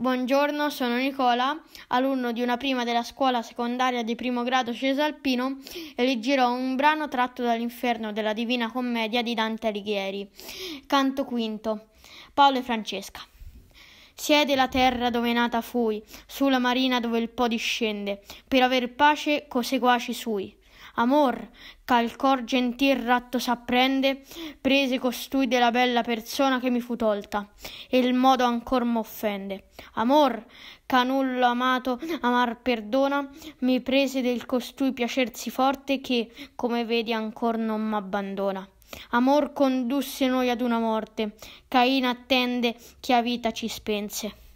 Buongiorno, sono Nicola, alunno di una prima della scuola secondaria di primo grado Cesalpino e leggerò un brano tratto dall'inferno della Divina Commedia di Dante Alighieri, canto quinto, Paolo e Francesca. Siede la terra dove nata fui, sulla marina dove il Po discende, per aver pace co seguaci sui. Amor, ch'al cor gentil ratto s'apprende, prese costui de la bella persona che mi fu tolta, e l modo ancor m'offende. Amor, ch'a nullo amato amar perdona, mi prese del costui piacer sì forte che, come vedi, ancor non m'abbandona. Amor condusse noi ad una morte, Caina attende che a vita ci spense.